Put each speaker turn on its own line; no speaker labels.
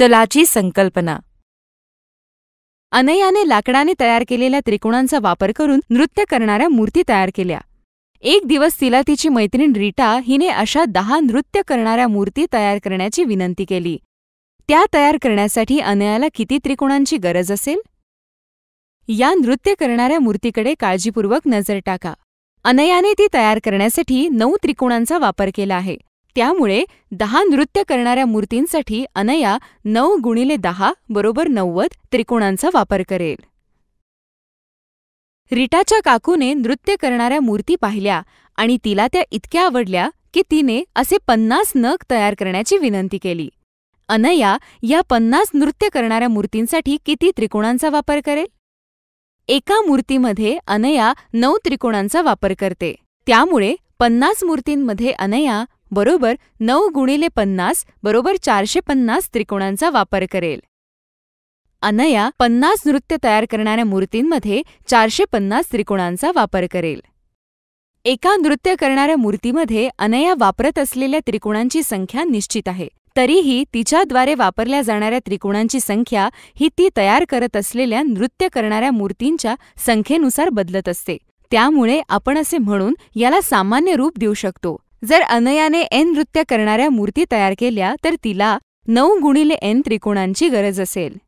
चलाची संकल्पना अनयाने लाकडाने तयार केलेल्या त्रिकोणांचा वापर करून नृत्य करणाऱ्या मूर्ती तयार केल्या एक दिवस तिला तिची मैत्रीण रीटा हिने अशा दहा नृत्य करणाऱ्या मूर्ती तयार करण्याची विनंती केली त्या तयार करण्यासाठी अनयाला किती त्रिकोणांची गरज असेल या नृत्य करणाऱ्या मूर्तीकडे काळजीपूर्वक नजर टाका अनयाने ती तयार करण्यासाठी नऊ त्रिकोणांचा वापर केला आहे त्यामुळे दहा नृत्य करणाऱ्या मूर्तींसाठी अनया नऊ गुणिले दहा बरोबर नव्वद त्रिकोणांचा वापर करेल रिटाच्या काकूने नृत्य करणाऱ्या मूर्ती पाहिल्या आणि तिला त्या इतक्या आवडल्या की तिने असे पन्नास नग तयार करण्याची विनंती केली अनया या पन्नास नृत्य करणाऱ्या मूर्तींसाठी किती त्रिकोणांचा वापर करेल एका मूर्तीमध्ये अनया नऊ त्रिकोणांचा वापर करते त्यामुळे पन्नास मूर्तींमध्ये अनया बरोबर नऊ गुणिले पन्नास बरोबर चारशे पन्नास त्रिकोणांचा वापर करेल अनया पन्नास नृत्य तयार करणाऱ्या मूर्तींमध्ये चारशे पन्नास त्रिकोणांचा वापर करेल एका नृत्य करणाऱ्या मूर्तीमध्ये अनया वापरत असलेल्या त्रिकोणांची संख्या निश्चित आहे तरीही तिच्याद्वारे वापरल्या जाणाऱ्या त्रिकोणांची संख्या ही ती तयार करत असलेल्या नृत्य करणाऱ्या मूर्तींच्या संख्येनुसार बदलत असते त्यामुळे आपण असे म्हणून याला सामान्य रूप देऊ शकतो जर अनयाने एन नृत्य करणाऱ्या मूर्ती तयार केल्या तर तिला नऊ गुणिले एन त्रिकोणांची गरज असेल